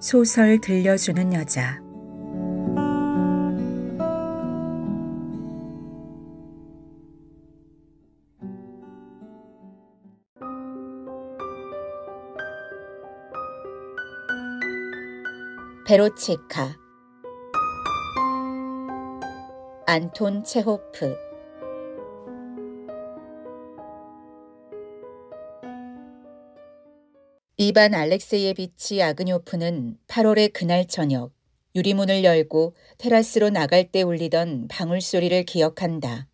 소설 들려주는 여자 베로체카 안톤 체호프 이반 알렉세예비치 아그뇨프는 8월의 그날 저녁 유리문을 열고 테라스로 나갈 때 울리던 방울소리를 기억한다.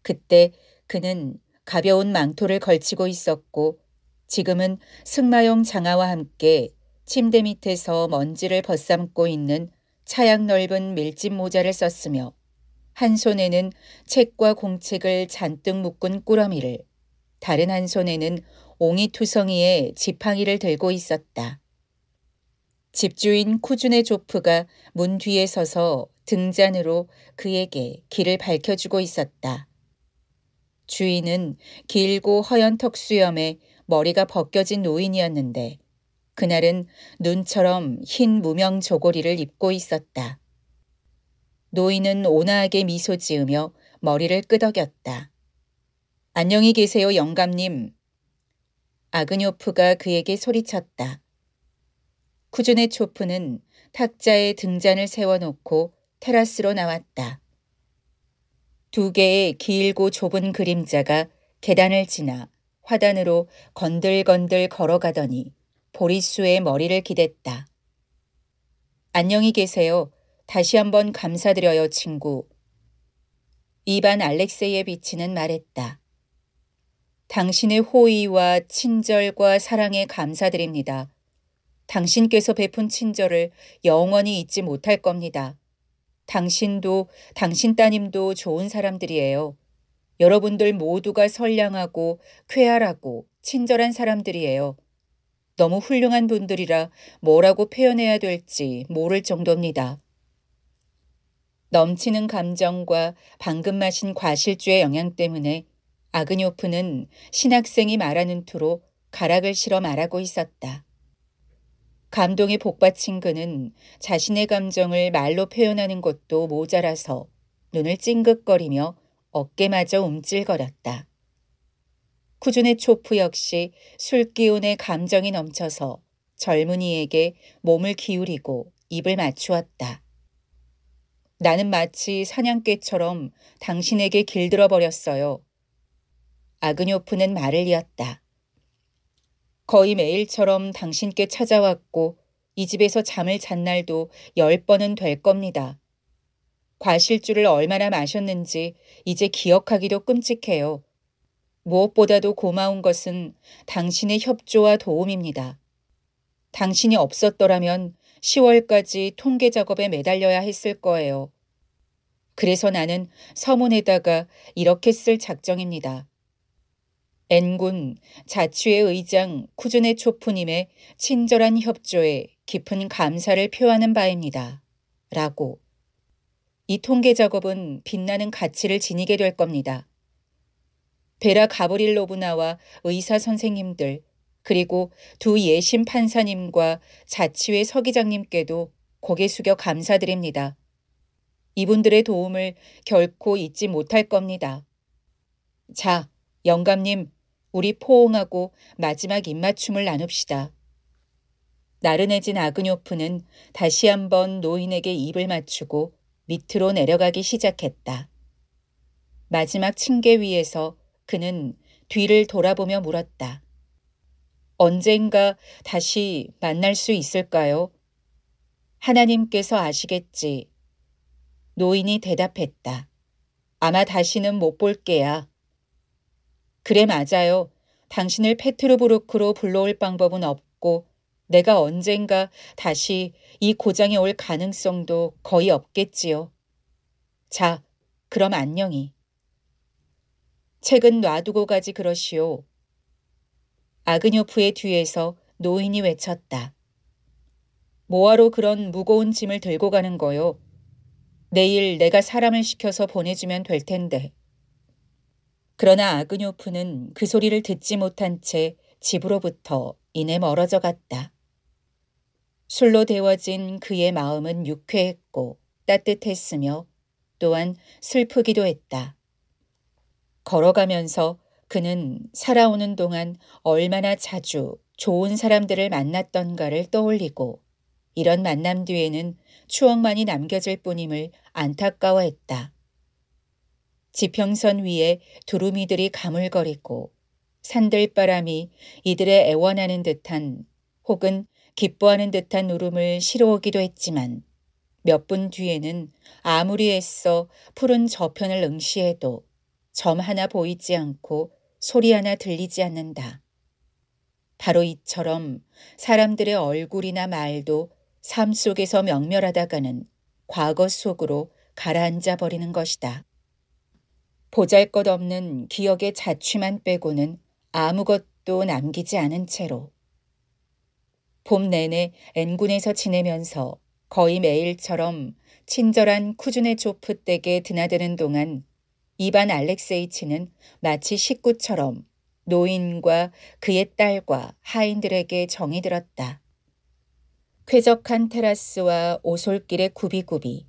그때 그는 가벼운 망토를 걸치고 있었고 지금은 승마용 장아와 함께 침대 밑에서 먼지를 벗삼고 있는 차양 넓은 밀짚 모자를 썼으며 한 손에는 책과 공책을 잔뜩 묶은 꾸러미를 다른 한 손에는 옹이 투성이에 지팡이를 들고 있었다. 집주인 쿠준의 조프가 문 뒤에 서서 등잔으로 그에게 길을 밝혀주고 있었다. 주인은 길고 허연 턱수염에 머리가 벗겨진 노인이었는데 그날은 눈처럼 흰 무명 조고리를 입고 있었다. 노인은 온화하게 미소 지으며 머리를 끄덕였다. 안녕히 계세요, 영감님. 아그뇨프가 그에게 소리쳤다. 쿠준의 초프는 탁자에 등잔을 세워놓고 테라스로 나왔다. 두 개의 길고 좁은 그림자가 계단을 지나 화단으로 건들건들 걸어가더니 보리수의 머리를 기댔다. 안녕히 계세요. 다시 한번 감사드려요, 친구. 이반 알렉세이의 비치는 말했다. 당신의 호의와 친절과 사랑에 감사드립니다. 당신께서 베푼 친절을 영원히 잊지 못할 겁니다. 당신도 당신 따님도 좋은 사람들이에요. 여러분들 모두가 선량하고 쾌활하고 친절한 사람들이에요. 너무 훌륭한 분들이라 뭐라고 표현해야 될지 모를 정도입니다. 넘치는 감정과 방금 마신 과실주의 영향 때문에 아그뇨프는 신학생이 말하는 투로 가락을 실어 말하고 있었다. 감동에 복받친 그는 자신의 감정을 말로 표현하는 것도 모자라서 눈을 찡긋거리며 어깨마저 움찔거렸다. 쿠준의 초프 역시 술기운의 감정이 넘쳐서 젊은이에게 몸을 기울이고 입을 맞추었다. 나는 마치 사냥개처럼 당신에게 길들어 버렸어요. 아그뇨프는 말을 이었다. 거의 매일처럼 당신께 찾아왔고 이 집에서 잠을 잔 날도 열 번은 될 겁니다. 과실주를 얼마나 마셨는지 이제 기억하기도 끔찍해요. 무엇보다도 고마운 것은 당신의 협조와 도움입니다. 당신이 없었더라면 10월까지 통계 작업에 매달려야 했을 거예요. 그래서 나는 서문에다가 이렇게 쓸 작정입니다. N군 자치회 의장 쿠즈네 초프님의 친절한 협조에 깊은 감사를 표하는 바입니다. 라고. 이 통계 작업은 빛나는 가치를 지니게 될 겁니다. 베라 가브릴로브나와 의사 선생님들 그리고 두 예심 판사님과 자치회 서기장님께도 고개 숙여 감사드립니다. 이분들의 도움을 결코 잊지 못할 겁니다. 자, 영감님, 우리 포옹하고 마지막 입맞춤을 나눕시다. 나른해진 아그뇨프는 다시 한번 노인에게 입을 맞추고 밑으로 내려가기 시작했다. 마지막 층계 위에서 그는 뒤를 돌아보며 물었다. 언젠가 다시 만날 수 있을까요? 하나님께서 아시겠지. 노인이 대답했다. 아마 다시는 못 볼게야. 그래 맞아요. 당신을 페트르부르크로 불러올 방법은 없고 내가 언젠가 다시 이 고장에 올 가능성도 거의 없겠지요. 자, 그럼 안녕히. 책은 놔두고 가지 그러시오. 아그뇨프의 뒤에서 노인이 외쳤다. 뭐하러 그런 무거운 짐을 들고 가는 거요? 내일 내가 사람을 시켜서 보내주면 될 텐데. 그러나 아그뇨프는 그 소리를 듣지 못한 채 집으로부터 이내 멀어져 갔다. 술로 데워진 그의 마음은 유쾌했고 따뜻했으며 또한 슬프기도 했다. 걸어가면서 그는 살아오는 동안 얼마나 자주 좋은 사람들을 만났던가를 떠올리고 이런 만남 뒤에는 추억만이 남겨질 뿐임을 안타까워했다. 지평선 위에 두루미들이 가물거리고 산들바람이 이들의 애원하는 듯한 혹은 기뻐하는 듯한 울음을 실어오기도 했지만 몇 분 뒤에는 아무리 애써 푸른 저편을 응시해도 점 하나 보이지 않고 소리 하나 들리지 않는다. 바로 이처럼 사람들의 얼굴이나 말도 삶 속에서 명멸하다가는 과거 속으로 가라앉아 버리는 것이다. 보잘 것 없는 기억의 자취만 빼고는 아무것도 남기지 않은 채로. 봄 내내 N군에서 지내면서 거의 매일처럼 친절한 쿠준의 조프 댁에 드나드는 동안 이반 알렉세이치는 마치 식구처럼 노인과 그의 딸과 하인들에게 정이 들었다. 쾌적한 테라스와 오솔길의 구비구비,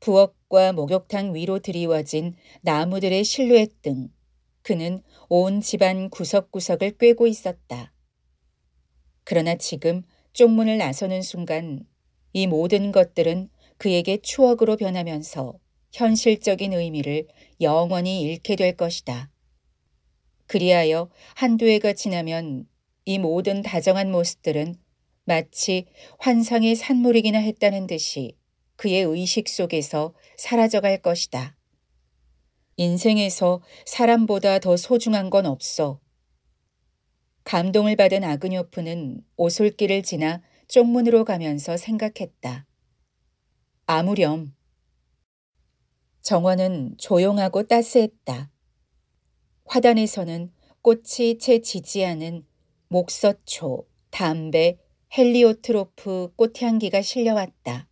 부엌과 목욕탕 위로 드리워진 나무들의 실루엣 등 그는 온 집안 구석구석을 꿰고 있었다. 그러나 지금 쪽문을 나서는 순간 이 모든 것들은 그에게 추억으로 변하면서 현실적인 의미를 영원히 잃게 될 것이다. 그리하여 한두 해가 지나면 이 모든 다정한 모습들은 마치 환상의 산물이기나 했다는 듯이 그의 의식 속에서 사라져갈 것이다. 인생에서 사람보다 더 소중한 건 없어. 감동을 받은 아그뇨프는 오솔길을 지나 쪽문으로 가면서 생각했다. 아무렴. 정원은 조용하고 따스했다. 화단에서는 꽃이 채 지지 않은 목서초, 담배, 헬리오트로프 꽃향기가 실려왔다.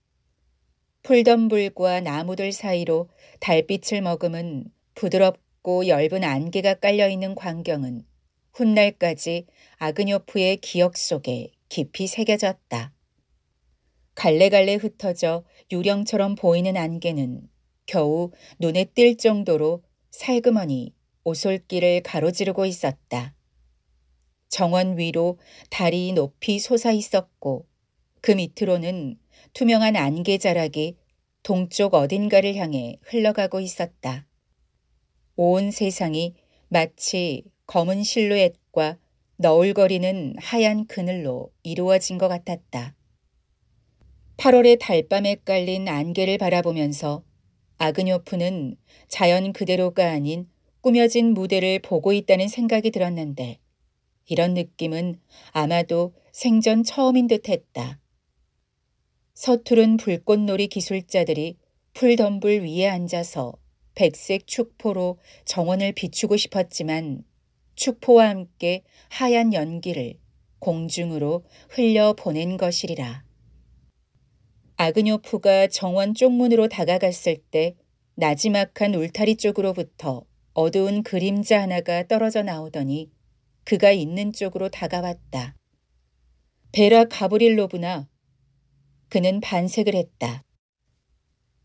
풀덤 불과 나무들 사이로 달빛을 머금은 부드럽고 엷은 안개가 깔려있는 광경은 훗날까지 아그뇨프의 기억 속에 깊이 새겨졌다. 갈래갈래 흩어져 유령처럼 보이는 안개는 겨우 눈에 띌 정도로 살그머니 오솔길을 가로지르고 있었다. 정원 위로 달이 높이 솟아 있었고 그 밑으로는 투명한 안개 자락이 동쪽 어딘가를 향해 흘러가고 있었다. 온 세상이 마치 검은 실루엣과 너울거리는 하얀 그늘로 이루어진 것 같았다. 8월의 달밤에 깔린 안개를 바라보면서 아그뇨프는 자연 그대로가 아닌 꾸며진 무대를 보고 있다는 생각이 들었는데 이런 느낌은 아마도 생전 처음인 듯 했다. 서투른 불꽃놀이 기술자들이 풀덤불 위에 앉아서 백색 축포로 정원을 비추고 싶었지만 축포와 함께 하얀 연기를 공중으로 흘려 보낸 것이리라. 아그뇨프가 정원 쪽문으로 다가갔을 때 나지막한 울타리 쪽으로부터 어두운 그림자 하나가 떨어져 나오더니 그가 있는 쪽으로 다가왔다. 베라 가브릴로브나 그는 반색을 했다.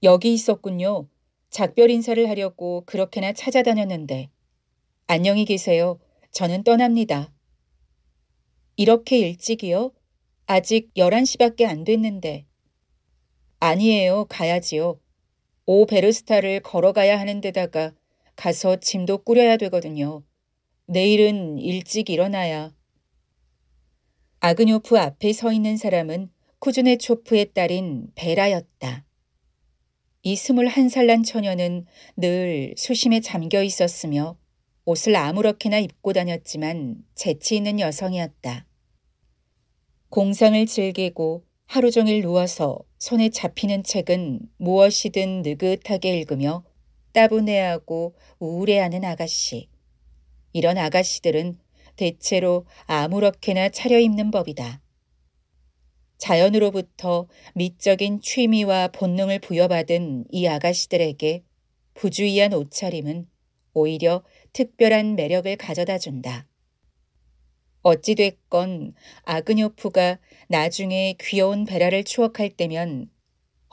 여기 있었군요. 작별 인사를 하려고 그렇게나 찾아다녔는데. 안녕히 계세요. 저는 떠납니다. 이렇게 일찍이요? 아직 11시밖에 안 됐는데. 아니에요. 가야지요. 오 베르스타를 걸어가야 하는 데다가 가서 짐도 꾸려야 되거든요. 내일은 일찍 일어나야. 아그뇨프 앞에 서 있는 사람은 쿠즈네초프의 딸인 베라였다. 이 스물한 살 난 처녀는 늘 수심에 잠겨 있었으며 옷을 아무렇게나 입고 다녔지만 재치 있는 여성이었다. 공상을 즐기고 하루 종일 누워서 손에 잡히는 책은 무엇이든 느긋하게 읽으며 따분해하고 우울해하는 아가씨. 이런 아가씨들은 대체로 아무렇게나 차려입는 법이다. 자연으로부터 미적인 취미와 본능을 부여받은 이 아가씨들에게 부주의한 옷차림은 오히려 특별한 매력을 가져다 준다. 어찌됐건 아그뇨프가 나중에 귀여운 베라를 추억할 때면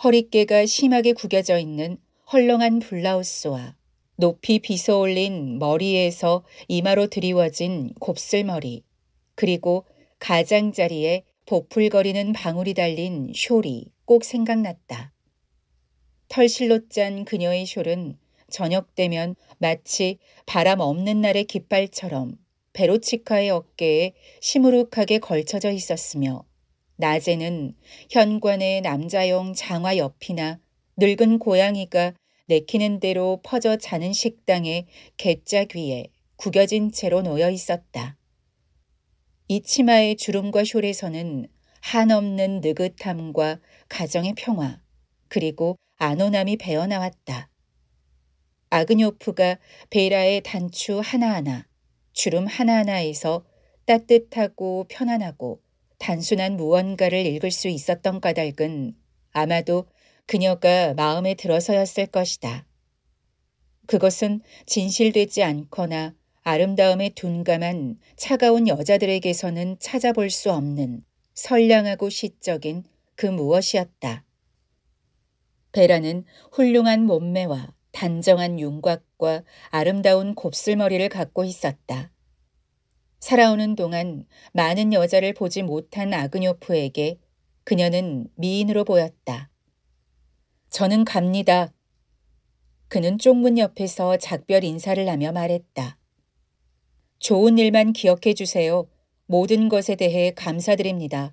허리깨가 심하게 구겨져 있는 헐렁한 블라우스와 높이 빗어올린 머리에서 이마로 드리워진 곱슬머리, 그리고 가장자리에 보풀거리는 방울이 달린 숄이 꼭 생각났다. 털실로 짠 그녀의 숄은 저녁 되면 마치 바람 없는 날의 깃발처럼 베로치카의 어깨에 시무룩하게 걸쳐져 있었으며 낮에는 현관의 남자용 장화 옆이나 늙은 고양이가 내키는 대로 퍼져 자는 식당의 개짝 위에 구겨진 채로 놓여 있었다. 이 치마의 주름과 숄에서는 한없는 느긋함과 가정의 평화 그리고 안온남이 배어나왔다. 아그뇨프가 베라의 단추 하나하나 주름 하나하나에서 따뜻하고 편안하고 단순한 무언가를 읽을 수 있었던 까닭은 아마도 그녀가 마음에 들어서였을 것이다. 그것은 진실되지 않거나 아름다움에 둔감한 차가운 여자들에게서는 찾아볼 수 없는 선량하고 시적인 그 무엇이었다. 베라는 훌륭한 몸매와 단정한 윤곽과 아름다운 곱슬머리를 갖고 있었다. 살아오는 동안 많은 여자를 보지 못한 아그뇨프에게 그녀는 미인으로 보였다. 저는 갑니다. 그는 쪽문 옆에서 작별 인사를 하며 말했다. 좋은 일만 기억해 주세요. 모든 것에 대해 감사드립니다.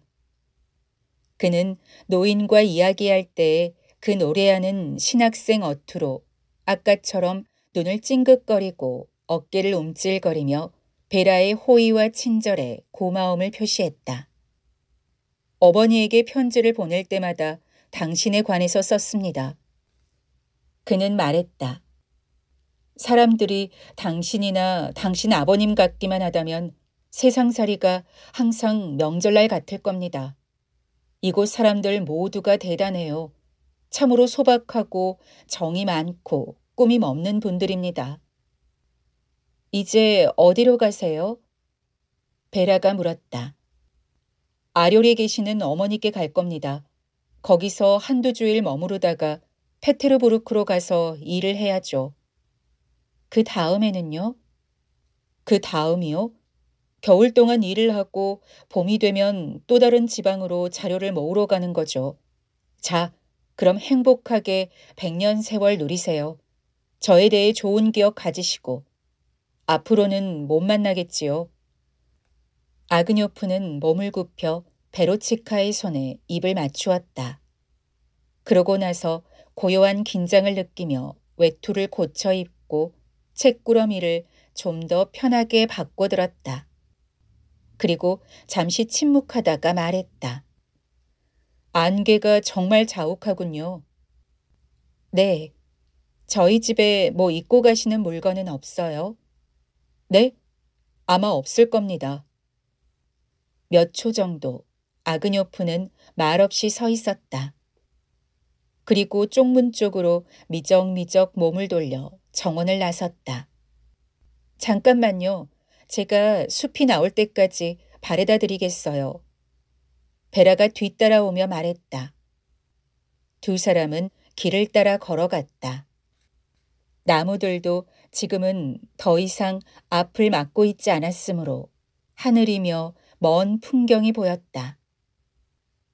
그는 노인과 이야기할 때 그 노래하는 신학생 어투로 아까처럼 눈을 찡긋거리고 어깨를 움찔거리며 베라의 호의와 친절에 고마움을 표시했다. 어머니에게 편지를 보낼 때마다 당신에 관해서 썼습니다. 그는 말했다. 사람들이 당신이나 당신 아버님 같기만 하다면 세상살이가 항상 명절날 같을 겁니다. 이곳 사람들 모두가 대단해요. 참으로 소박하고 정이 많고 꿈이 없는 분들입니다. 이제 어디로 가세요? 베라가 물었다. 아료리에 계시는 어머니께 갈 겁니다. 거기서 한두 주일 머무르다가 페테르부르크로 가서 일을 해야죠. 그 다음에는요? 그 다음이요? 겨울 동안 일을 하고 봄이 되면 또 다른 지방으로 자료를 모으러 가는 거죠. 자, 그럼 행복하게 백년 세월 누리세요. 저에 대해 좋은 기억 가지시고 앞으로는 못 만나겠지요. 아그뇨프는 몸을 굽혀 베로치카의 손에 입을 맞추었다. 그러고 나서 고요한 긴장을 느끼며 외투를 고쳐 입고 책꾸러미를 좀 더 편하게 바꿔 들었다. 그리고 잠시 침묵하다가 말했다. 안개가 정말 자욱하군요. 네. 저희 집에 뭐 입고 가시는 물건은 없어요? 네? 아마 없을 겁니다. 몇 초 정도 아그뇨프는 말없이 서 있었다. 그리고 쪽문 쪽으로 미적미적 몸을 돌려 정원을 나섰다. 잠깐만요. 제가 숲이 나올 때까지 바래다 드리겠어요. 베라가 뒤따라오며 말했다. 두 사람은 길을 따라 걸어갔다. 나무들도 지금은 더 이상 앞을 막고 있지 않았으므로 하늘이며 먼 풍경이 보였다.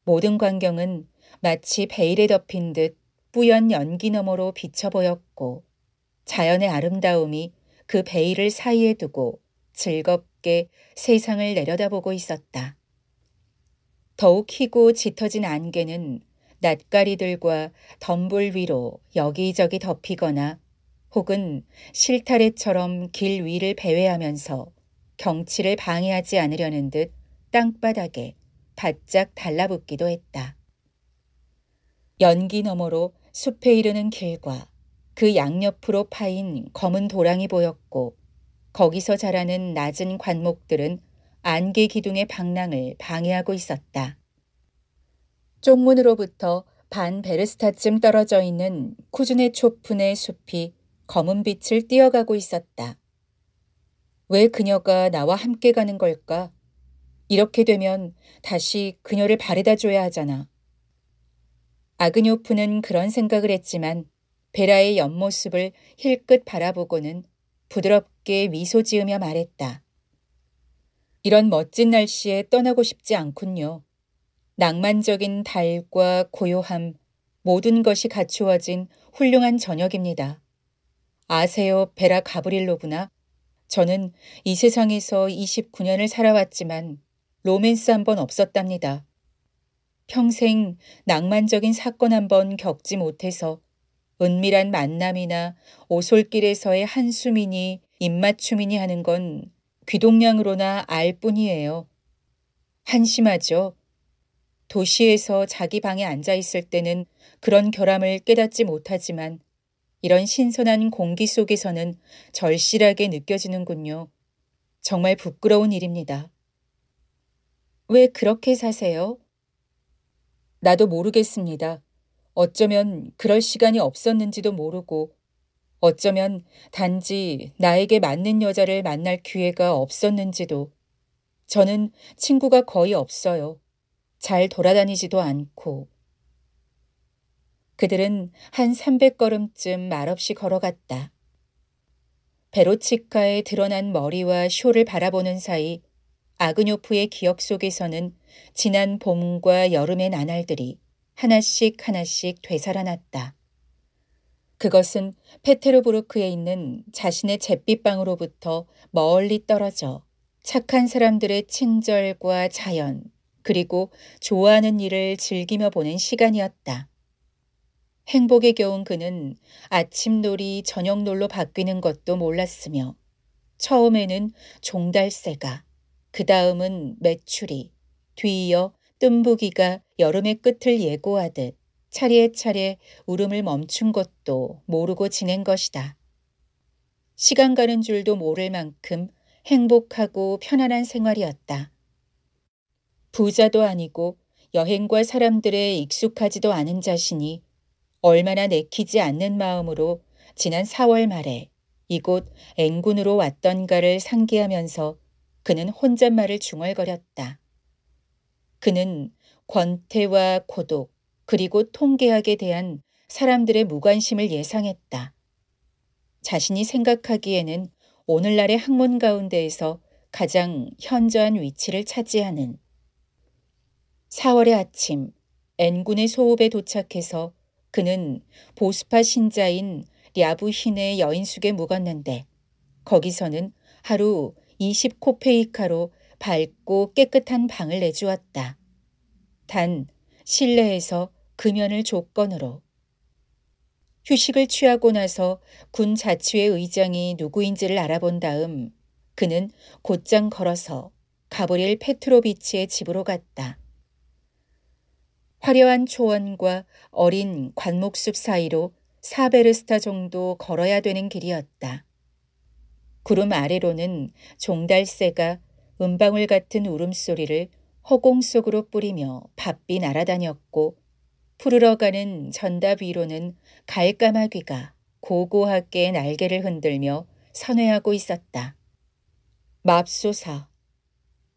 모든 광경은 마치 베일에 덮인 듯 뿌연 연기 너머로 비쳐 보였고 자연의 아름다움이 그 베일을 사이에 두고 즐겁게 세상을 내려다보고 있었다. 더욱 희고 짙어진 안개는 낯가리들과 덤불 위로 여기저기 덮이거나 혹은 실타래처럼 길 위를 배회하면서 경치를 방해하지 않으려는 듯 땅바닥에 바짝 달라붙기도 했다. 연기 너머로 숲에 이르는 길과 그 양옆으로 파인 검은 도랑이 보였고 거기서 자라는 낮은 관목들은 안개 기둥의 방랑을 방해하고 있었다. 쪽문으로부터 반 베르스타쯤 떨어져 있는 쿠즈네 초푼의 숲이 검은 빛을 띄어가고 있었다. 왜 그녀가 나와 함께 가는 걸까? 이렇게 되면 다시 그녀를 바래다 줘야 하잖아. 아그뇨프는 그런 생각을 했지만 베라의 옆모습을 힐끗 바라보고는 부드럽게 미소 지으며 말했다. 이런 멋진 날씨에 떠나고 싶지 않군요. 낭만적인 달과 고요함, 모든 것이 갖추어진 훌륭한 저녁입니다. 아세요, 베라 가브릴로구나. 저는 이 세상에서 29년을 살아왔지만 로맨스 한 번 없었답니다. 평생 낭만적인 사건 한 번 겪지 못해서 은밀한 만남이나 오솔길에서의 한숨이니 입맞춤이니 하는 건 귀동량으로나알 뿐이에요. 한심하죠. 도시에서 자기 방에 앉아 있을 때는 그런 결함을 깨닫지 못하지만 이런 신선한 공기 속에서는 절실하게 느껴지는군요. 정말 부끄러운 일입니다. 왜 그렇게 사세요? 나도 모르겠습니다. 어쩌면 그럴 시간이 없었는지도 모르고 어쩌면 단지 나에게 맞는 여자를 만날 기회가 없었는지도 저는 친구가 거의 없어요. 잘 돌아다니지도 않고. 그들은 한 300걸음쯤 말없이 걸어갔다. 베로치카의 드러난 머리와 쇼를 바라보는 사이 아그뇨프의 기억 속에서는 지난 봄과 여름의 나날들이 하나씩 하나씩 되살아났다. 그것은 페테르부르크에 있는 자신의 잿빛방으로부터 멀리 떨어져 착한 사람들의 친절과 자연, 그리고 좋아하는 일을 즐기며 보낸 시간이었다. 행복에 겨운 그는 아침놀이 저녁놀로 바뀌는 것도 몰랐으며 처음에는 종달새가, 그 다음은 메추리, 뒤이어 뜸부기가 여름의 끝을 예고하듯 차례차례 울음을 멈춘 것도 모르고 지낸 것이다. 시간 가는 줄도 모를 만큼 행복하고 편안한 생활이었다. 부자도 아니고 여행과 사람들에 익숙하지도 않은 자신이 얼마나 내키지 않는 마음으로 지난 4월 말에 이곳 앵군으로 왔던가를 상기하면서 그는 혼잣말을 중얼거렸다. 그는 권태와 고독, 그리고 통계학에 대한 사람들의 무관심을 예상했다. 자신이 생각하기에는 오늘날의 학문 가운데에서 가장 현저한 위치를 차지하는 4월의 아침 N군의 소읍에 도착해서 그는 보스파 신자인 랴부히네의 여인숙에 묵었는데 거기서는 하루 20코페이카로 밝고 깨끗한 방을 내주었다. 단 실내에서 금연을 조건으로 휴식을 취하고 나서 군 자치의 의장이 누구인지를 알아본 다음 그는 곧장 걸어서 가브릴 페트로비치의 집으로 갔다. 화려한 초원과 어린 관목숲 사이로 사베르스타 정도 걸어야 되는 길이었다. 구름 아래로는 종달새가 은방울 같은 울음소리를 허공 속으로 뿌리며 바삐 날아다녔고 푸르러가는 전답 위로는 갈까마귀가 고고하게 날개를 흔들며 선회하고 있었다. 맙소사.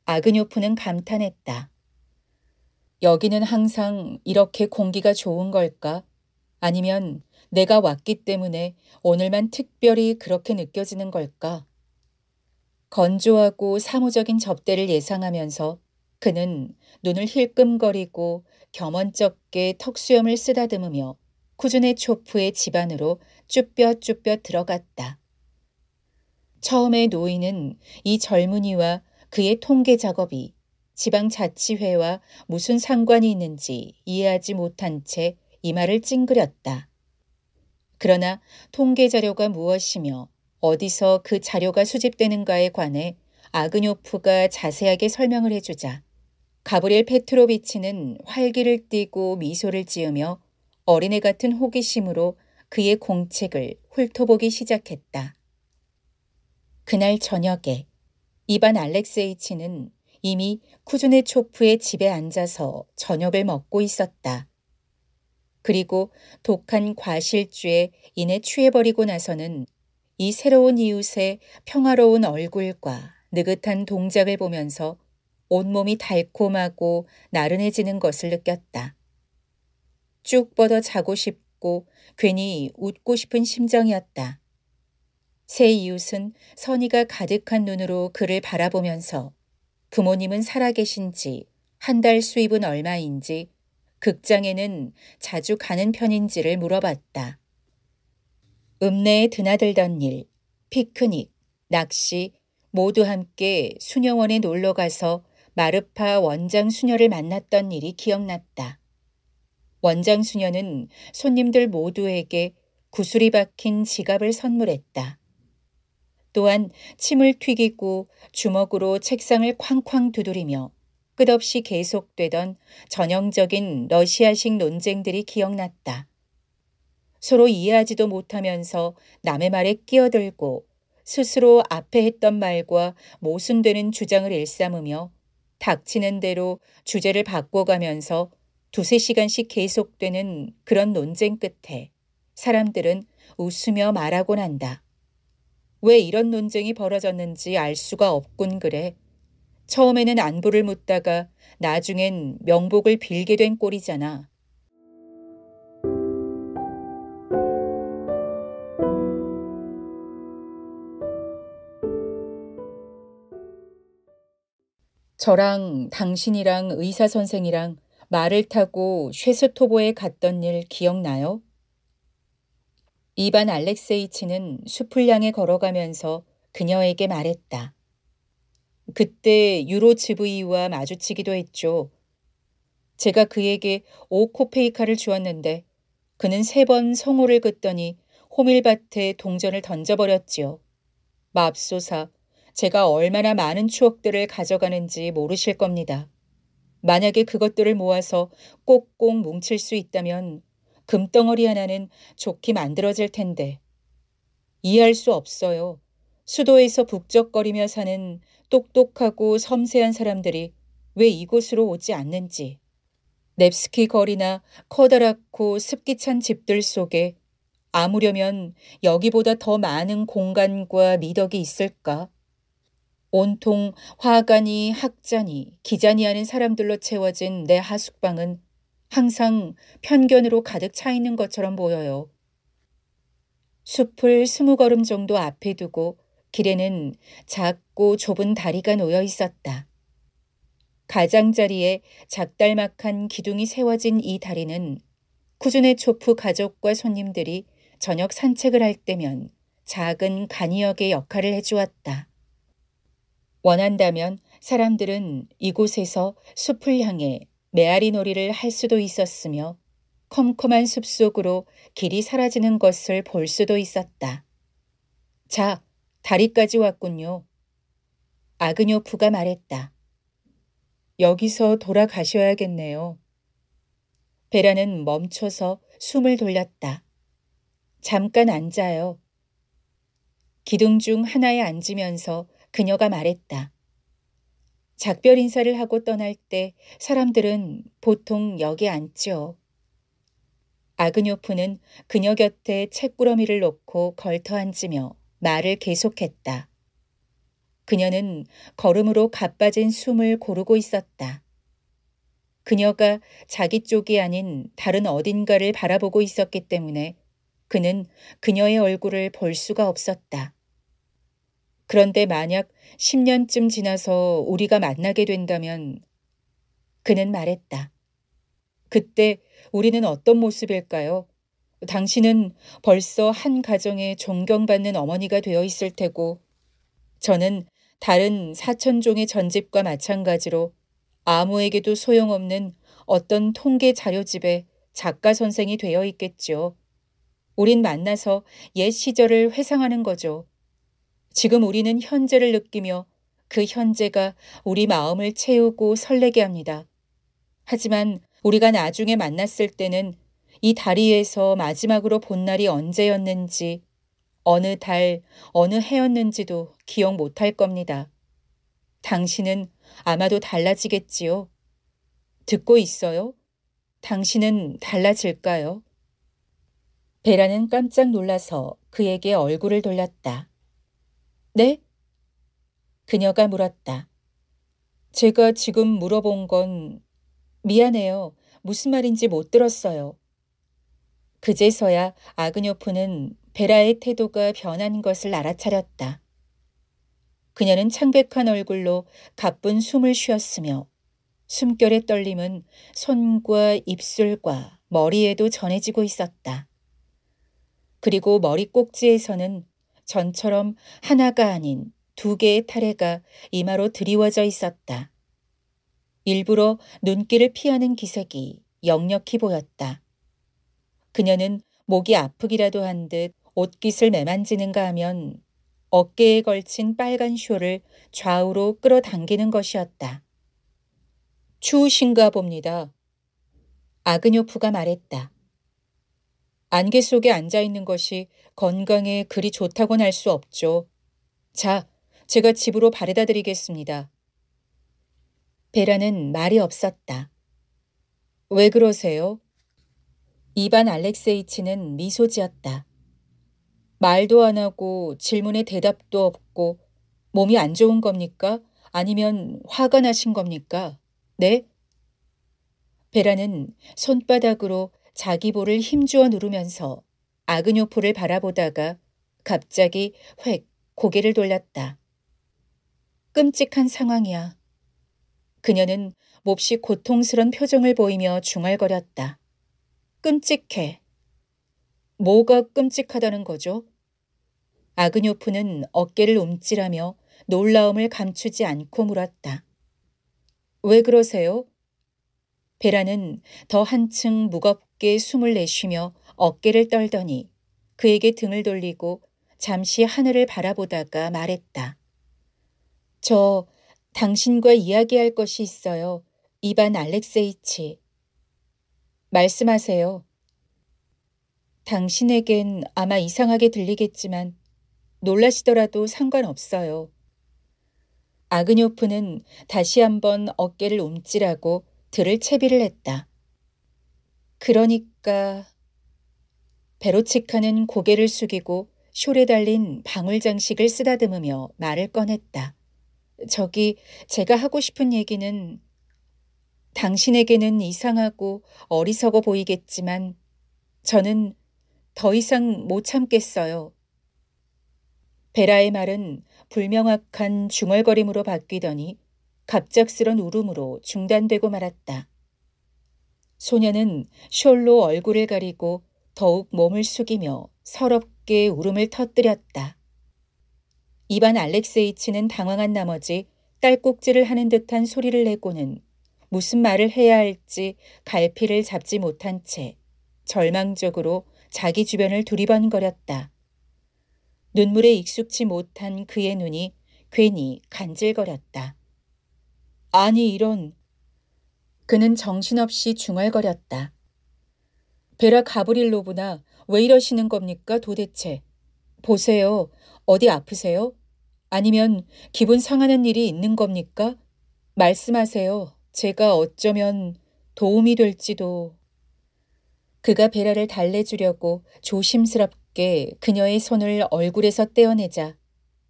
아그뇨프는 감탄했다. 여기는 항상 이렇게 공기가 좋은 걸까? 아니면 내가 왔기 때문에 오늘만 특별히 그렇게 느껴지는 걸까? 건조하고 사무적인 접대를 예상하면서 그는 눈을 힐끔거리고 겸언쩍게 턱수염을 쓰다듬으며 쿠준의 초프의 집안으로 쭈뼛쭈뼛 들어갔다. 처음에 노인은 이 젊은이와 그의 통계 작업이 지방자치회와 무슨 상관이 있는지 이해하지 못한 채 이 말을 찡그렸다. 그러나 통계 자료가 무엇이며 어디서 그 자료가 수집되는가에 관해 아그뇨프가 자세하게 설명을 해주자 가브리엘 페트로비치는 활기를 띠고 미소를 지으며 어린애 같은 호기심으로 그의 공책을 훑어보기 시작했다. 그날 저녁에 이반 알렉세이치는 이미 쿠즈네초프의 집에 앉아서 저녁을 먹고 있었다. 그리고 독한 과실주에 인해 취해버리고 나서는 이 새로운 이웃의 평화로운 얼굴과 느긋한 동작을 보면서 온몸이 달콤하고 나른해지는 것을 느꼈다. 쭉 뻗어 자고 싶고 괜히 웃고 싶은 심정이었다. 새 이웃은 선의가 가득한 눈으로 그를 바라보면서 부모님은 살아계신지 한 달 수입은 얼마인지 극장에는 자주 가는 편인지를 물어봤다. 읍내에 드나들던 일, 피크닉, 낚시 모두 함께 수녀원에 놀러 가서 마르파 원장 수녀를 만났던 일이 기억났다. 원장 수녀는 손님들 모두에게 구슬이 박힌 지갑을 선물했다. 또한 침을 튀기고 주먹으로 책상을 쾅쾅 두드리며 끝없이 계속되던 전형적인 러시아식 논쟁들이 기억났다. 서로 이해하지도 못하면서 남의 말에 끼어들고 스스로 앞에 했던 말과 모순되는 주장을 일삼으며 닥치는 대로 주제를 바꿔가면서 두세 시간씩 계속되는 그런 논쟁 끝에 사람들은 웃으며 말하곤 한다. 왜 이런 논쟁이 벌어졌는지 알 수가 없군 그래. 처음에는 안부를 묻다가 나중엔 명복을 빌게 된 꼴이잖아. 저랑 당신이랑 의사 선생이랑 말을 타고 쉐스토보에 갔던 일 기억나요? 이반 알렉세이치는 숲을 향해 걸어가면서 그녀에게 말했다. 그때 유로 지브이와 마주치기도 했죠. 제가 그에게 오코페이카를 주었는데 그는 세 번 성호를 긋더니 호밀밭에 동전을 던져버렸지요. 맙소사 제가 얼마나 많은 추억들을 가져가는지 모르실 겁니다. 만약에 그것들을 모아서 꼭꼭 뭉칠 수 있다면 금덩어리 하나는 좋게 만들어질 텐데. 이해할 수 없어요. 수도에서 북적거리며 사는 똑똑하고 섬세한 사람들이 왜 이곳으로 오지 않는지. 넵스키 거리나 커다랗고 습기 찬 집들 속에 아무려면 여기보다 더 많은 공간과 미덕이 있을까? 온통 화가니 학자니 기자니 하는 사람들로 채워진 내 하숙방은 항상 편견으로 가득 차 있는 것처럼 보여요. 숲을 스무 걸음 정도 앞에 두고 길에는 작고 좁은 다리가 놓여 있었다. 가장자리에 작달막한 기둥이 세워진 이 다리는 쿠준의 초프 가족과 손님들이 저녁 산책을 할 때면 작은 간이역의 역할을 해주었다. 원한다면 사람들은 이곳에서 숲을 향해 메아리 놀이를 할 수도 있었으며 컴컴한 숲 속으로 길이 사라지는 것을 볼 수도 있었다. 자, 다리까지 왔군요. 아그뇨프가 말했다. 여기서 돌아가셔야겠네요. 베라는 멈춰서 숨을 돌렸다. 잠깐 앉아요. 기둥 중 하나에 앉으면서 그녀가 말했다. 작별 인사를 하고 떠날 때 사람들은 보통 여기 앉죠. 아그뇨프는 그녀 곁에 책꾸러미를 놓고 걸터 앉으며 말을 계속했다. 그녀는 걸음으로 가빠진 숨을 고르고 있었다. 그녀가 자기 쪽이 아닌 다른 어딘가를 바라보고 있었기 때문에 그는 그녀의 얼굴을 볼 수가 없었다. 그런데 만약 10년쯤 지나서 우리가 만나게 된다면 그는 말했다. 그때 우리는 어떤 모습일까요? 당신은 벌써 한 가정에 존경받는 어머니가 되어 있을 테고, 저는 다른 사천종의 전집과 마찬가지로 아무에게도 소용없는 어떤 통계 자료집에 작가 선생이 되어 있겠지요. 우린 만나서 옛 시절을 회상하는 거죠. 지금 우리는 현재를 느끼며 그 현재가 우리 마음을 채우고 설레게 합니다. 하지만 우리가 나중에 만났을 때는 이 다리에서 마지막으로 본 날이 언제였는지, 어느 달, 어느 해였는지도 기억 못할 겁니다. 당신은 아마도 달라지겠지요. 듣고 있어요? 당신은 달라질까요? 베라는 깜짝 놀라서 그에게 얼굴을 돌렸다. 네? 그녀가 물었다. 제가 지금 물어본 건 미안해요. 무슨 말인지 못 들었어요. 그제서야 아그뇨프는 베라의 태도가 변한 것을 알아차렸다. 그녀는 창백한 얼굴로 가쁜 숨을 쉬었으며 숨결의 떨림은 손과 입술과 머리에도 전해지고 있었다. 그리고 머리 꼭지에서는 전처럼 하나가 아닌 두 개의 타래가 이마로 드리워져 있었다. 일부러 눈길을 피하는 기색이 역력히 보였다. 그녀는 목이 아프기라도 한 듯 옷깃을 매만지는가 하면 어깨에 걸친 빨간 쇼를 좌우로 끌어당기는 것이었다. 추우신가 봅니다. 아그뇨프가 말했다. 안개 속에 앉아 있는 것이 건강에 그리 좋다고는 할 수 없죠. 자, 제가 집으로 바래다 드리겠습니다. 베라는 말이 없었다. 왜 그러세요? 이반 알렉세이치는 미소 지었다. 말도 안 하고 질문에 대답도 없고 몸이 안 좋은 겁니까? 아니면 화가 나신 겁니까? 네? 베라는 손바닥으로 자기 볼을 힘주어 누르면서 아그뇨포를 바라보다가 갑자기 획 고개를 돌렸다. 끔찍한 상황이야. 그녀는 몹시 고통스런 표정을 보이며 중얼거렸다. 끔찍해. 뭐가 끔찍하다는 거죠? 아그뇨프는 어깨를 움찔하며 놀라움을 감추지 않고 물었다. 왜 그러세요? 베라는 더 한층 무겁고 깊게 숨을 내쉬며 어깨를 떨더니 그에게 등을 돌리고 잠시 하늘을 바라보다가 말했다. 저 당신과 이야기할 것이 있어요. 이반 알렉세이치. 말씀하세요. 당신에겐 아마 이상하게 들리겠지만 놀라시더라도 상관없어요. 아그뇨프는 다시 한번 어깨를 움찔하고 들을 채비를 했다. 그러니까 베로치카는 고개를 숙이고 숄에 달린 방울 장식을 쓰다듬으며 말을 꺼냈다. 저기 제가 하고 싶은 얘기는 당신에게는 이상하고 어리석어 보이겠지만 저는 더 이상 못 참겠어요. 베라의 말은 불명확한 중얼거림으로 바뀌더니 갑작스런 울음으로 중단되고 말았다. 소녀는 숄로 얼굴을 가리고 더욱 몸을 숙이며 서럽게 울음을 터뜨렸다. 이반 알렉세이치는 당황한 나머지 딸꾹질을 하는 듯한 소리를 내고는 무슨 말을 해야 할지 갈피를 잡지 못한 채 절망적으로 자기 주변을 두리번거렸다. 눈물에 익숙치 못한 그의 눈이 괜히 간질거렸다. 아니 이런 그는 정신없이 중얼거렸다. 베라 가브릴로브나 왜 이러시는 겁니까 도대체? 보세요. 어디 아프세요? 아니면 기분 상하는 일이 있는 겁니까? 말씀하세요. 제가 어쩌면 도움이 될지도. 그가 베라를 달래주려고 조심스럽게 그녀의 손을 얼굴에서 떼어내자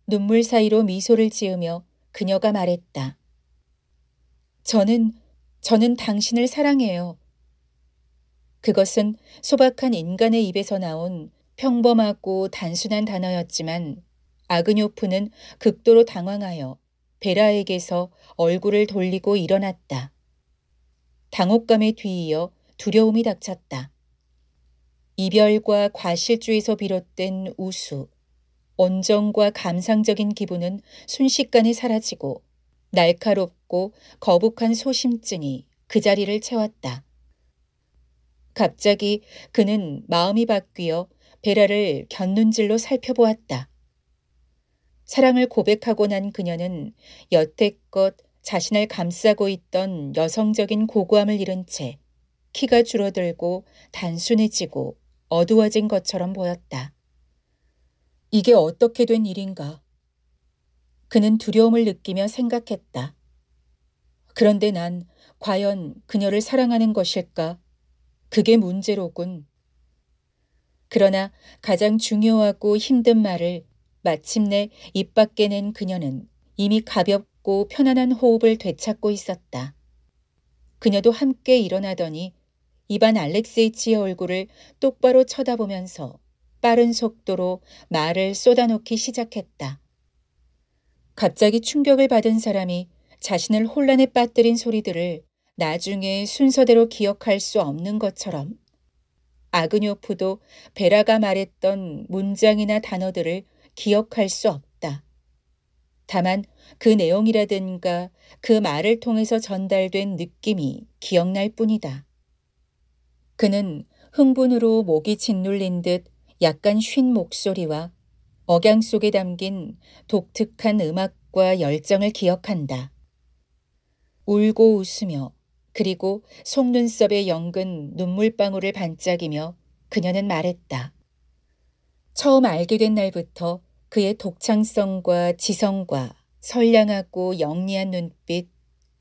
눈물 사이로 미소를 지으며 그녀가 말했다. 저는 저는 당신을 사랑해요. 그것은 소박한 인간의 입에서 나온 평범하고 단순한 단어였지만 아그뇨프는 극도로 당황하여 베라에게서 얼굴을 돌리고 일어났다. 당혹감에 뒤이어 두려움이 닥쳤다. 이별과 과실주에서 비롯된 우수, 온정과 감상적인 기분은 순식간에 사라지고 날카롭 없고 거북한 소심증이 그 자리를 채웠다. 갑자기 그는 마음이 바뀌어 베라를 견눈질로 살펴보았다. 사랑을 고백하고 난 그녀는 여태껏 자신을 감싸고 있던 여성적인 고구함을 잃은 채 키가 줄어들고 단순해지고 어두워진 것처럼 보였다. 이게 어떻게 된 일인가? 그는 두려움을 느끼며 생각했다. 그런데 난 과연 그녀를 사랑하는 것일까? 그게 문제로군. 그러나 가장 중요하고 힘든 말을 마침내 입 밖에 낸 그녀는 이미 가볍고 편안한 호흡을 되찾고 있었다. 그녀도 함께 일어나더니 이반 알렉세이치의 얼굴을 똑바로 쳐다보면서 빠른 속도로 말을 쏟아놓기 시작했다. 갑자기 충격을 받은 사람이 자신을 혼란에 빠뜨린 소리들을 나중에 순서대로 기억할 수 없는 것처럼 아그뇨프도 베라가 말했던 문장이나 단어들을 기억할 수 없다. 다만 그 내용이라든가 그 말을 통해서 전달된 느낌이 기억날 뿐이다. 그는 흥분으로 목이 짓눌린 듯 약간 쉰 목소리와 억양 속에 담긴 독특한 음악과 열정을 기억한다. 울고 웃으며 그리고 속눈썹에 연근 눈물방울을 반짝이며 그녀는 말했다. 처음 알게 된 날부터 그의 독창성과 지성과 선량하고 영리한 눈빛,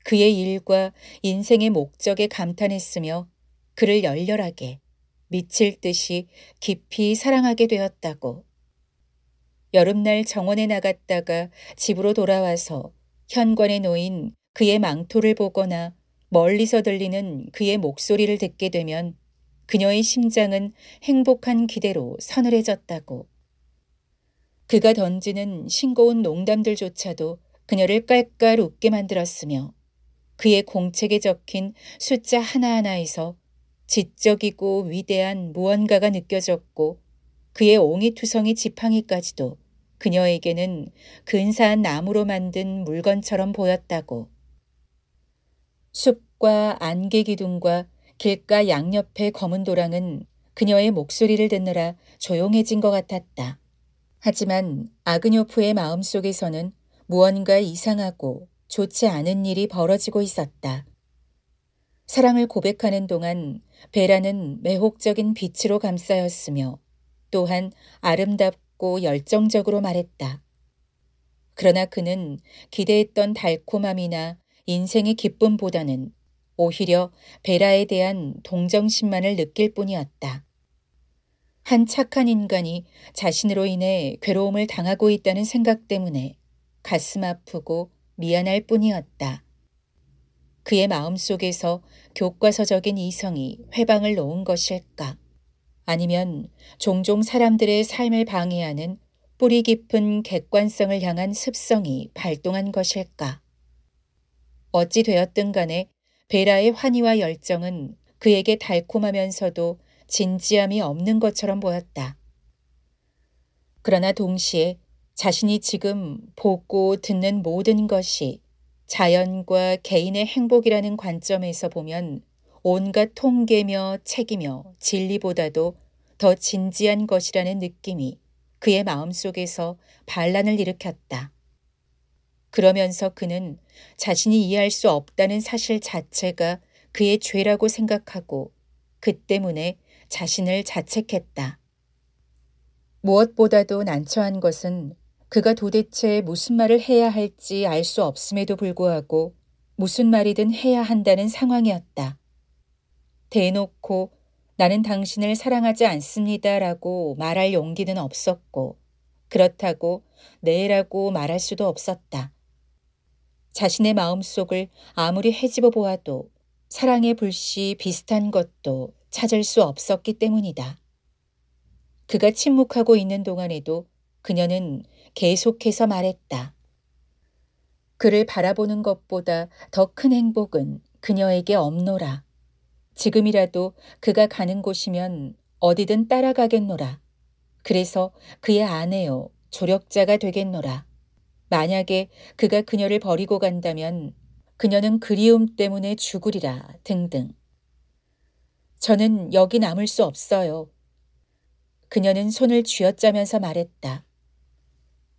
그의 일과 인생의 목적에 감탄했으며 그를 열렬하게 미칠 듯이 깊이 사랑하게 되었다고. 여름날 정원에 나갔다가 집으로 돌아와서 현관에 놓인 그의 망토를 보거나 멀리서 들리는 그의 목소리를 듣게 되면 그녀의 심장은 행복한 기대로 서늘해졌다고. 그가 던지는 싱거운 농담들조차도 그녀를 깔깔 웃게 만들었으며 그의 공책에 적힌 숫자 하나하나에서 지적이고 위대한 무언가가 느껴졌고 그의 옹이투성이 지팡이까지도 그녀에게는 근사한 나무로 만든 물건처럼 보였다고. 숲과 안개 기둥과 길가 양옆의 검은 도랑은 그녀의 목소리를 듣느라 조용해진 것 같았다. 하지만 아그뇨프의 마음속에서는 무언가 이상하고 좋지 않은 일이 벌어지고 있었다. 사랑을 고백하는 동안 베라는 매혹적인 빛으로 감싸였으며 또한 아름답고 열정적으로 말했다. 그러나 그는 기대했던 달콤함이나 인생의 기쁨보다는 오히려 베라에 대한 동정심만을 느낄 뿐이었다. 한 착한 인간이 자신으로 인해 괴로움을 당하고 있다는 생각 때문에 가슴 아프고 미안할 뿐이었다. 그의 마음 속에서 교과서적인 이성이 회방을 놓은 것일까? 아니면 종종 사람들의 삶을 방해하는 뿌리 깊은 객관성을 향한 습성이 발동한 것일까? 어찌 되었든 간에 베라의 환희와 열정은 그에게 달콤하면서도 진지함이 없는 것처럼 보였다. 그러나 동시에 자신이 지금 보고 듣는 모든 것이 자연과 개인의 행복이라는 관점에서 보면 온갖 통계며 책이며 진리보다도 더 진지한 것이라는 느낌이 그의 마음속에서 반란을 일으켰다. 그러면서 그는 자신이 이해할 수 없다는 사실 자체가 그의 죄라고 생각하고 그 때문에 자신을 자책했다. 무엇보다도 난처한 것은 그가 도대체 무슨 말을 해야 할지 알 수 없음에도 불구하고 무슨 말이든 해야 한다는 상황이었다. 대놓고 나는 당신을 사랑하지 않습니다라고 말할 용기는 없었고 그렇다고 네라고 말할 수도 없었다. 자신의 마음속을 아무리 헤집어 보아도 사랑의 불씨 비슷한 것도 찾을 수 없었기 때문이다. 그가 침묵하고 있는 동안에도 그녀는 계속해서 말했다. 그를 바라보는 것보다 더 큰 행복은 그녀에게 없노라. 지금이라도 그가 가는 곳이면 어디든 따라가겠노라. 그래서 그의 아내요, 조력자가 되겠노라. 만약에 그가 그녀를 버리고 간다면 그녀는 그리움 때문에 죽으리라 등등. 저는 여기 남을 수 없어요. 그녀는 손을 쥐어짜면서 말했다.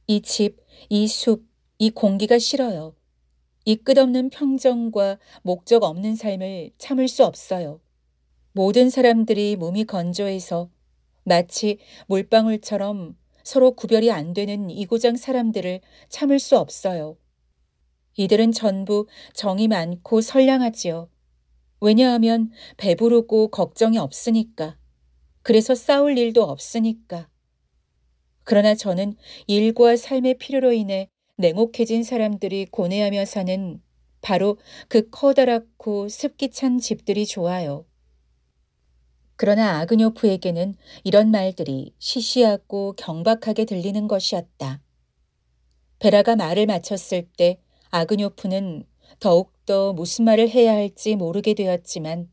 이 집, 이 숲, 이 공기가 싫어요. 이 끝없는 평정과 목적 없는 삶을 참을 수 없어요. 모든 사람들이 몸이 건조해서 마치 물방울처럼 서로 구별이 안 되는 이 고장 사람들을 참을 수 없어요. 이들은 전부 정이 많고 선량하지요. 왜냐하면 배부르고 걱정이 없으니까. 그래서 싸울 일도 없으니까. 그러나 저는 일과 삶의 필요로 인해 냉혹해진 사람들이 고뇌하며 사는 바로 그 커다랗고 습기찬 집들이 좋아요. 그러나 아그뇨프에게는 이런 말들이 시시하고 경박하게 들리는 것이었다. 베라가 말을 마쳤을 때 아그뇨프는 더욱더 무슨 말을 해야 할지 모르게 되었지만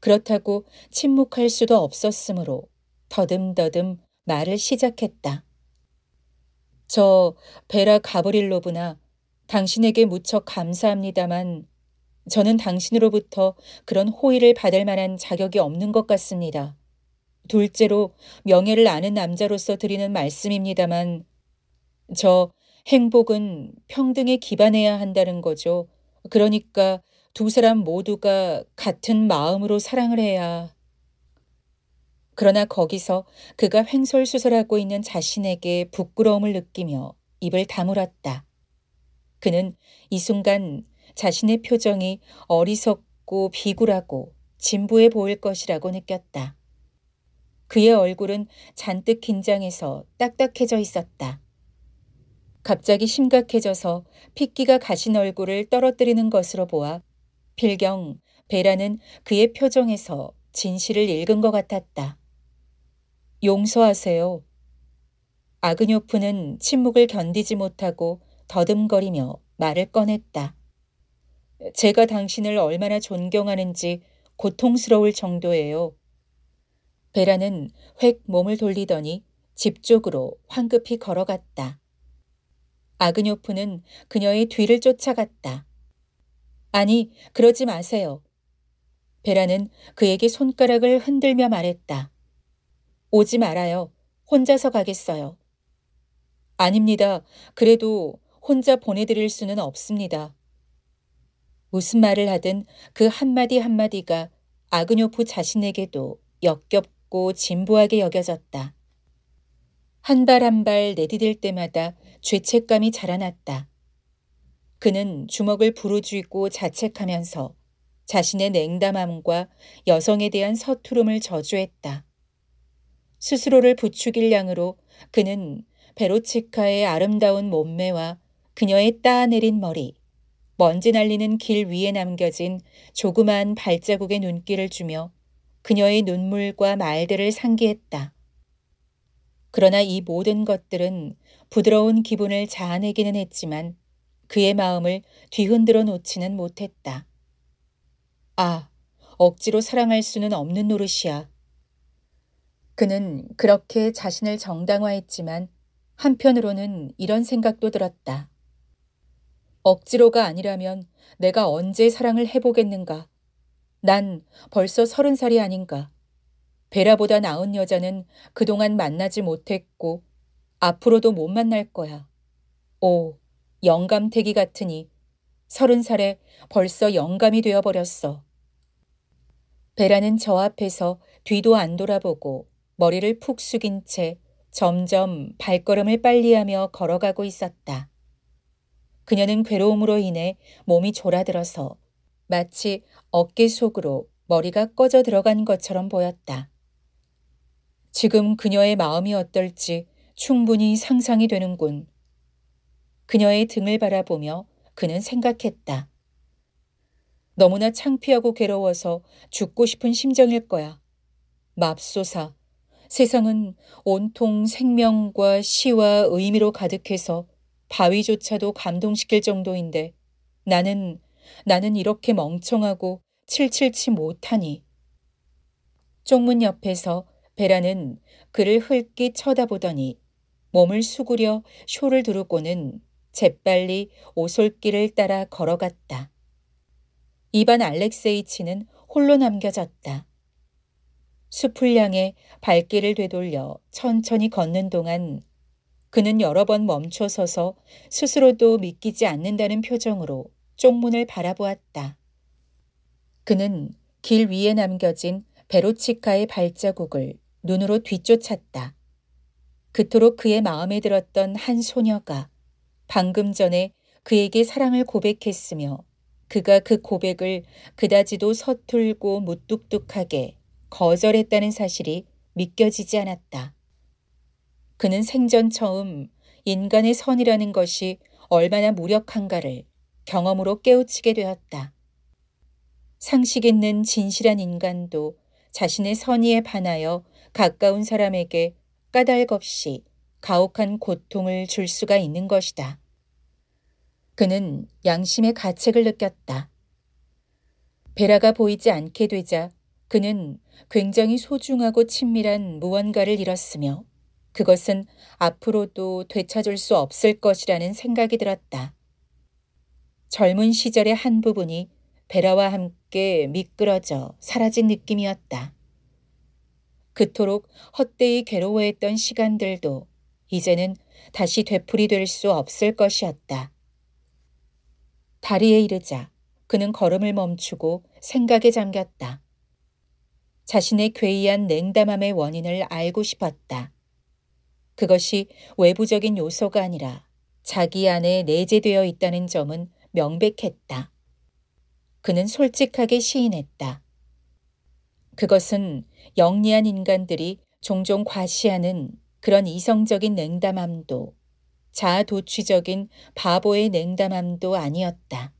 그렇다고 침묵할 수도 없었으므로 더듬더듬 말을 시작했다. 저 베라 가브릴로브나 당신에게 무척 감사합니다만 저는 당신으로부터 그런 호의를 받을 만한 자격이 없는 것 같습니다. 둘째로 명예를 아는 남자로서 드리는 말씀입니다만 저 행복은 평등에 기반해야 한다는 거죠. 그러니까 두 사람 모두가 같은 마음으로 사랑을 해야. 그러나 거기서 그가 횡설수설하고 있는 자신에게 부끄러움을 느끼며 입을 다물었다. 그는 이 순간 자신의 표정이 어리석고 비굴하고 진부해 보일 것이라고 느꼈다. 그의 얼굴은 잔뜩 긴장해서 딱딱해져 있었다. 갑자기 심각해져서 핏기가 가신 얼굴을 떨어뜨리는 것으로 보아 필경 베라는 그의 표정에서 진실을 읽은 것 같았다. 용서하세요. 아그뇨프는 침묵을 견디지 못하고 더듬거리며 말을 꺼냈다. 제가 당신을 얼마나 존경하는지 고통스러울 정도예요. 베라는 획 몸을 돌리더니 집 쪽으로 황급히 걸어갔다. 아그뇨프는 그녀의 뒤를 쫓아갔다. 아니, 그러지 마세요. 베라는 그에게 손가락을 흔들며 말했다. 오지 말아요. 혼자서 가겠어요. 아닙니다. 그래도 혼자 보내드릴 수는 없습니다. 무슨 말을 하든 그 한마디 한마디가 아그뇨프 자신에게도 역겹고 진부하게 여겨졌다. 한 발 한 발 내디딜 때마다 죄책감이 자라났다. 그는 주먹을 부르짖고 자책하면서 자신의 냉담함과 여성에 대한 서투름을 저주했다. 스스로를 부추길 양으로 그는 베로치카의 아름다운 몸매와 그녀의 따내린 머리, 먼지 날리는 길 위에 남겨진 조그만 발자국의 눈길을 주며 그녀의 눈물과 말들을 상기했다. 그러나 이 모든 것들은 부드러운 기분을 자아내기는 했지만 그의 마음을 뒤흔들어 놓지는 못했다. 아, 억지로 사랑할 수는 없는 노릇이야. 그는 그렇게 자신을 정당화했지만 한편으로는 이런 생각도 들었다. 억지로가 아니라면 내가 언제 사랑을 해보겠는가. 난 벌써 서른 살이 아닌가. 베라보다 나은 여자는 그동안 만나지 못했고 앞으로도 못 만날 거야. 오, 영감태기 같으니 서른 살에 벌써 영감이 되어버렸어. 베라는 저 앞에서 뒤도 안 돌아보고 머리를 푹 숙인 채 점점 발걸음을 빨리하며 걸어가고 있었다. 그녀는 괴로움으로 인해 몸이 졸아들어서 마치 어깨 속으로 머리가 꺼져 들어간 것처럼 보였다. 지금 그녀의 마음이 어떨지 충분히 상상이 되는군. 그녀의 등을 바라보며 그는 생각했다. 너무나 창피하고 괴로워서 죽고 싶은 심정일 거야. 맙소사. 세상은 온통 생명과 시와 의미로 가득해서 바위조차도 감동시킬 정도인데 나는 나는 이렇게 멍청하고 칠칠치 못하니. 쪽문 옆에서 베라는 그를 흘끼 쳐다보더니 몸을 수그려 쇼를 두르고는 재빨리 오솔길을 따라 걸어갔다. 이반 알렉세이치는 홀로 남겨졌다. 숲을 향해 발길을 되돌려 천천히 걷는 동안 그는 여러 번 멈춰서서 스스로도 믿기지 않는다는 표정으로 쪽문을 바라보았다. 그는 길 위에 남겨진 베로치카의 발자국을 눈으로 뒤쫓았다. 그토록 그의 마음에 들었던 한 소녀가 방금 전에 그에게 사랑을 고백했으며 그가 그 고백을 그다지도 서툴고 무뚝뚝하게 거절했다는 사실이 믿겨지지 않았다. 그는 생전 처음 인간의 선이라는 것이 얼마나 무력한가를 경험으로 깨우치게 되었다. 상식 있는 진실한 인간도 자신의 선의에 반하여 가까운 사람에게 까닭없이 가혹한 고통을 줄 수가 있는 것이다. 그는 양심의 가책을 느꼈다. 베라가 보이지 않게 되자 그는 굉장히 소중하고 친밀한 무언가를 잃었으며 그것은 앞으로도 되찾을 수 없을 것이라는 생각이 들었다. 젊은 시절의 한 부분이 베라와 함께 미끄러져 사라진 느낌이었다. 그토록 헛되이 괴로워했던 시간들도 이제는 다시 되풀이 될 수 없을 것이었다. 다리에 이르자 그는 걸음을 멈추고 생각에 잠겼다. 자신의 괴이한 냉담함의 원인을 알고 싶었다. 그것이 외부적인 요소가 아니라 자기 안에 내재되어 있다는 점은 명백했다. 그는 솔직하게 시인했다. 그것은 영리한 인간들이 종종 과시하는 그런 이성적인 냉담함도 자아도취적인 바보의 냉담함도 아니었다.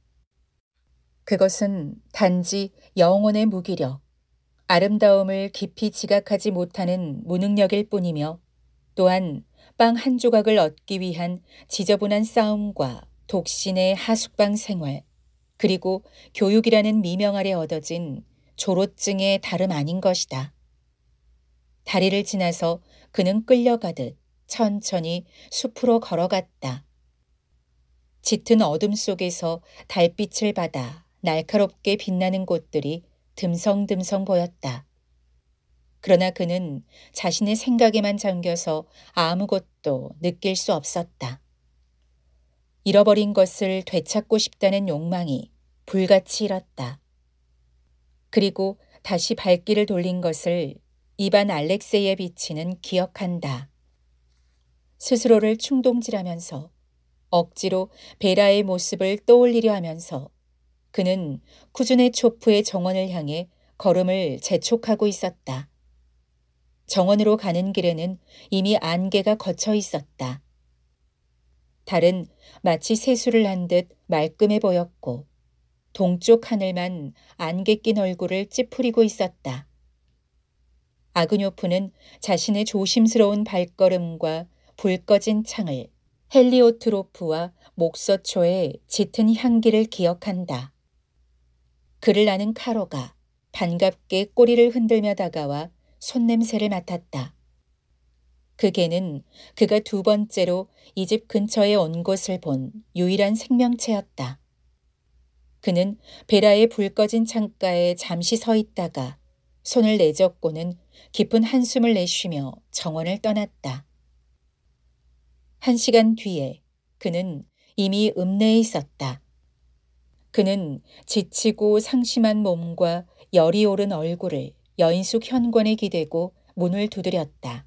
그것은 단지 영혼의 무기력, 아름다움을 깊이 지각하지 못하는 무능력일 뿐이며 또한 빵 한 조각을 얻기 위한 지저분한 싸움과 독신의 하숙방 생활, 그리고 교육이라는 미명 아래 얻어진 조로증의 다름 아닌 것이다. 다리를 지나서 그는 끌려가듯 천천히 숲으로 걸어갔다. 짙은 어둠 속에서 달빛을 받아 날카롭게 빛나는 곳들이 듬성듬성 보였다. 그러나 그는 자신의 생각에만 잠겨서 아무것도 느낄 수 없었다. 잃어버린 것을 되찾고 싶다는 욕망이 불같이 일었다. 그리고 다시 발길을 돌린 것을 이반 알렉세이의 비치는 기억한다. 스스로를 충동질하면서 억지로 베라의 모습을 떠올리려 하면서 그는 쿠준의 초프의 정원을 향해 걸음을 재촉하고 있었다. 정원으로 가는 길에는 이미 안개가 걷혀 있었다. 달은 마치 세수를 한 듯 말끔해 보였고 동쪽 하늘만 안개 낀 얼굴을 찌푸리고 있었다. 아그뇨프는 자신의 조심스러운 발걸음과 불 꺼진 창을 헬리오트로프와 목서초의 짙은 향기를 기억한다. 그를 아는 카로가 반갑게 꼬리를 흔들며 다가와 손냄새를 맡았다. 그 개는 그가 두 번째로 이 집 근처에 온 것을 본 유일한 생명체였다. 그는 베라의 불 꺼진 창가에 잠시 서 있다가 손을 내젓고는 깊은 한숨을 내쉬며 정원을 떠났다. 한 시간 뒤에 그는 이미 읍내에 있었다. 그는 지치고 상심한 몸과 열이 오른 얼굴을 여인숙 현관에 기대고 문을 두드렸다.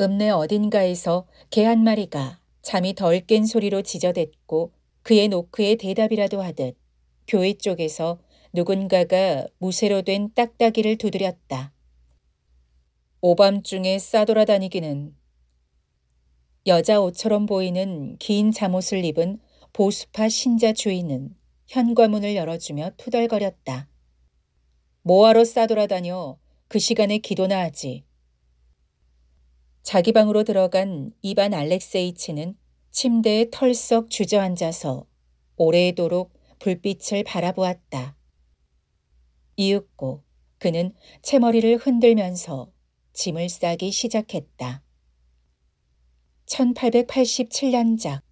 읍내 어딘가에서 개 한 마리가 잠이 덜 깬 소리로 지저댔고 그의 노크에 대답이라도 하듯 교회 쪽에서 누군가가 무쇠로 된 딱따기를 두드렸다. 오밤중에 싸돌아다니기는 여자 옷처럼 보이는 긴 잠옷을 입은 보수파 신자 주인은 현관문을 열어주며 투덜거렸다. 뭐하러 싸돌아다녀 그 시간에 기도나 하지. 자기 방으로 들어간 이반 알렉세이치는 침대에 털썩 주저앉아서 오래도록 불빛을 바라보았다. 이윽고 그는 채머리를 흔들면서 짐을 싸기 시작했다. 1887년작